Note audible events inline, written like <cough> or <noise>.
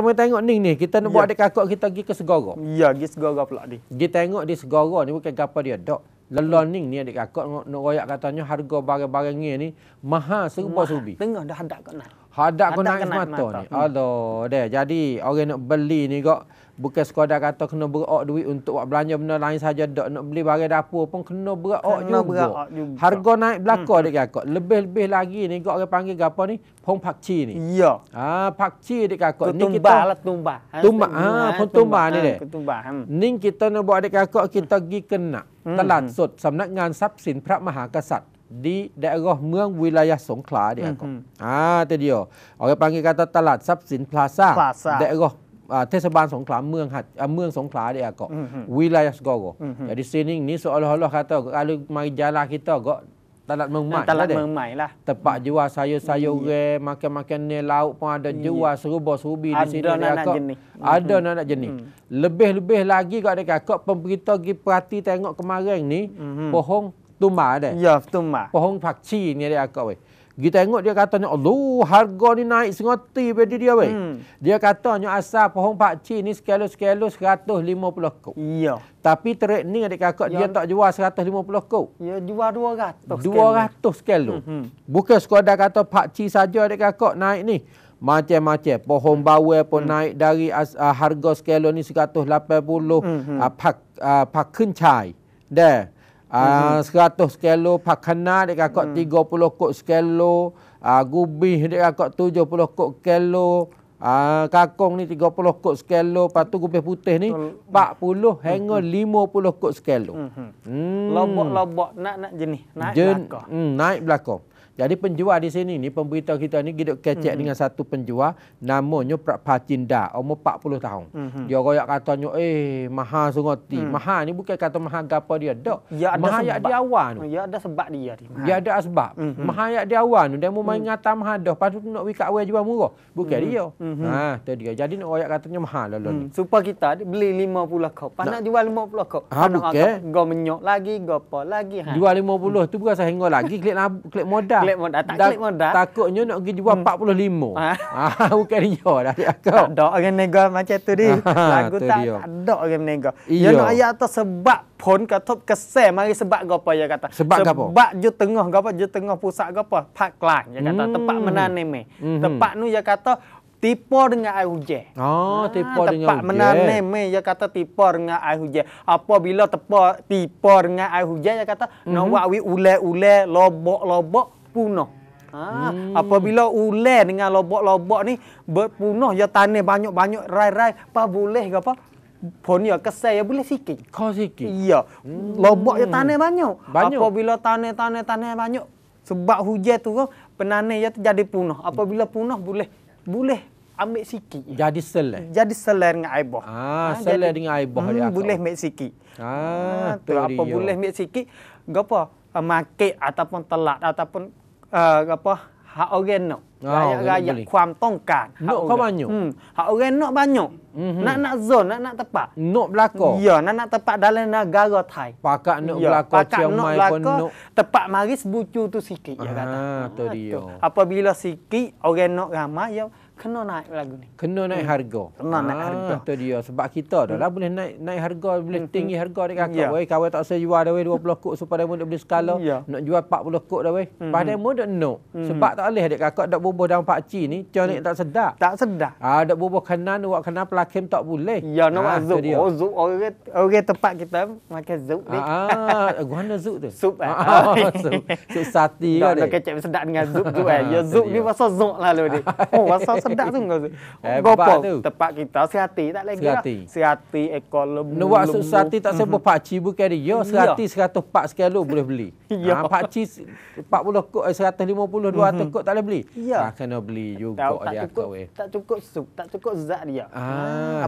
kita mau tengok ni ni kita nak buat yeah. dekat kakak kita pergi ke segoro ya pergi segoro pula ni pergi tengok di segoro ni bukan gapo dia dok lelon ni ni adik kakak nak no, royak katanya harga barang-barang ni mahal serupa subi tengah dah hadap kena hadap kena mata, mata ni aduh deh jadi orang nak beli ni kok Bukan sekadar kata kena berak duit untuk buat belanja benda lain saja dok nak beli barang dapur pun kena berak juga. Kena juga. Harga naik belaka hmm. dekat kak. Lebih-lebih lagi ni kak orang panggil apa ni? Pong pakci ni. Ya. Ah ha, pakci dekat kak. Ni kita lah tumbah. Ha, tumbah. Ha, ha tumbah ni ha, dek. Tumbah. Hmm. Ni kita nak buat dekat kak kita pergi hmm. kena. Hmm. Telat sud Sambnak Ngan Sabsin Pra Mahakasat di daerah Muang Wilayah Songkla dia kok. Hmm. Ah ha, tu dia. Orang panggil kata telat Sabsin Plaza. Plaza. Daerah uh, ah, เทศบาลสงขลาเมืองหัดเมืองสงขลาเดียก็วิลายสกอก็ ah, mhm. mhm. jadi sini ni seolah-olah kata kalau mari jalan kita ก็ตลาดเมืองใหม่ตลาดเมืองใหม่ล่ะ lah. tempat hmm. jual sayur sayur เร่ makan makan ni lauk pun ada jual serubah serubi di sini ada anak ada anak jenis hmm. lebih lebih lagi kalau ada kakak pemberita pergi tengok kemarin ni hmm. pohon tumbah ada ya tumbah pohon pakci ni ada kakak kita tengok dia katanya Allah harga ni naik sengoti pada dia weh. Hmm. Dia katanya asal pohon pakcik ni sekilo-sekilo 150 kop. Iya. Tapi trek ni adik kakak ya. dia tak jual 150 kop. Ya jual 200. 200 sekilo. Hmm. Bukan sekadar kata Pak pakcik saja adik kakak naik ni. Macam-macam pohon bawang pun hmm. naik dari as, uh, harga sekilo ni 180 hmm. uh, pak uh, pak kencai. Dah. 100 kilo pakana dia kakak hmm. 30 kot mm. sekilo uh, gubih dia kakak 70 kot kilo Ah uh, kakong ni 30 kot sekilo, lepas tu kupis putih ni 40 mm-hmm. hingga 50 kot sekilo. Mhm. Hmm. Lobok-lobok nak nak jenis, naik belakang. hmm, naik belakang. Jadi penjual di sini ni pemberitahu kita ni kita kecek mm-hmm. dengan satu penjual namanya Prak Pacinda umur 40 tahun. Mm-hmm. Dia royak katanya eh mahal sungai mm. Mahal ni bukan kata mahal gapo dia dok. Ya ada mahal yang di awal tu. Ya ada sebab dia ni. Dia ada sebab. Mm-hmm. Mahal yang di awal tu dia mau main hmm. ngata mahal dah patu nak wikak awal jual murah. Bukan mm-hmm. dia. Mm-hmm. Ha tu dia. Jadi nak royak katanya mahal lah mm. Supa kita beli 50 kop. Pas nak, jual 50 kop. Ha bukan. Go menyok lagi, go lagi ha. Jual 50 mm. tu bukan sahinggo lagi klik klik modal klik pun dah. Tak dah, klik pun Takutnya nak pergi jual hmm. 45. Ha. <laughs> Ah, bukan dia dah. Dia tak ada orang negar macam tu dia. <laughs> Ah, Lagu tak, dia. tak ada orang nego. Ya nak ayat atau sebab pun kata kesel. Mari sebab apa dia kata. Sebab, sebab apa? Sebab je tengah apa? Je tengah pusat apa? Park Klang. Dia kata hmm. tempat mana ni me. Hmm. Tempat tu dia kata tipu dengan air hujan. Oh, ah, tipu dengan hujan. Tempat mana ni dia kata tipu dengan air hujan. Apabila tepat tipu dengan air hujan ya kata mm-hmm. nak mhm. buat ulai-ulai lobok-lobok punah. Ha, hmm. apabila ular dengan lobok-lobok ni berpunah ya tanah banyak-banyak rai-rai apa boleh ke apa? Pun ya kesai ya boleh sikit. Kau sikit. Iya. Hmm. Lobok ya tanah banyak. banyak. Apabila tanah-tanah tanah banyak sebab hujan tu ke penanah ya jadi punah. Apabila punah boleh boleh ambil sikit. Jadi seler. Eh? Jadi seler dengan air boh. Ah, ha, selai dengan air boh ya, hmm, dia. Boleh ambil sikit. Ah, ha, tu apa boleh ambil sikit. Gapa? Uh, market ataupun telak ataupun Uh, apa hak orang ah, nak rakyat kuam tong kan nak banyak hmm. hak orang nak banyak mhm. nak nak zon nak nak tepat nak belako ya nak nak tepat dalam negara thai pakak nak ya, belako chiang pun nak tepat mari sebucu tu sikit ya kata ah, ha tu dia apabila sikit orang nak ramai ya kena naik lagu ni. Kena naik hmm. harga. Kena ha, naik ah, harga. Itu dia. Sebab kita dah hmm. boleh naik naik harga, boleh hmm. tinggi hmm. harga dekat kakak. Yeah. Weh, kawan tak usah jual dah weh 20 kok supaya dia boleh beli skala. Yeah. Nak jual 40 kok dah weh. Hmm. Padahal hmm. dia nak. Hmm. Sebab tak boleh dekat kakak dah bubuh dalam pakcik ni, cari hmm. tak sedap. Tak sedap. Ah, ha, dah bubuh kanan, buat kanan pelakim tak boleh. Ya, nak ha, ah, zup. Oh, zup. Orang, orang tempat kita makan zup ni. Ha, ah, ah. guna zup tu? Sup. Ha, eh? <laughs> sup. Sup sati kan. Nak kecep sedap dengan zup tu kan. Ya, <laughs> zup ni pasal ya. zup lalu ni. Oh, pasal <laughs> Tak sedap <laughs> eh, tu kau. Gopo. Tepat kita sehati tak lagi. Sehati. Sehati ekonomi. Nu waktu sehati tak saya buat pakci bukan dia. Yo ya. sehati pak sekali boleh beli. <laughs> Ya. Ha, pakci 40 kok 150 200 kok tak boleh beli. Ya. Ha, kena beli juga Tak cukup eh. Tak cukup sup, tak cukup zat dia. Ah.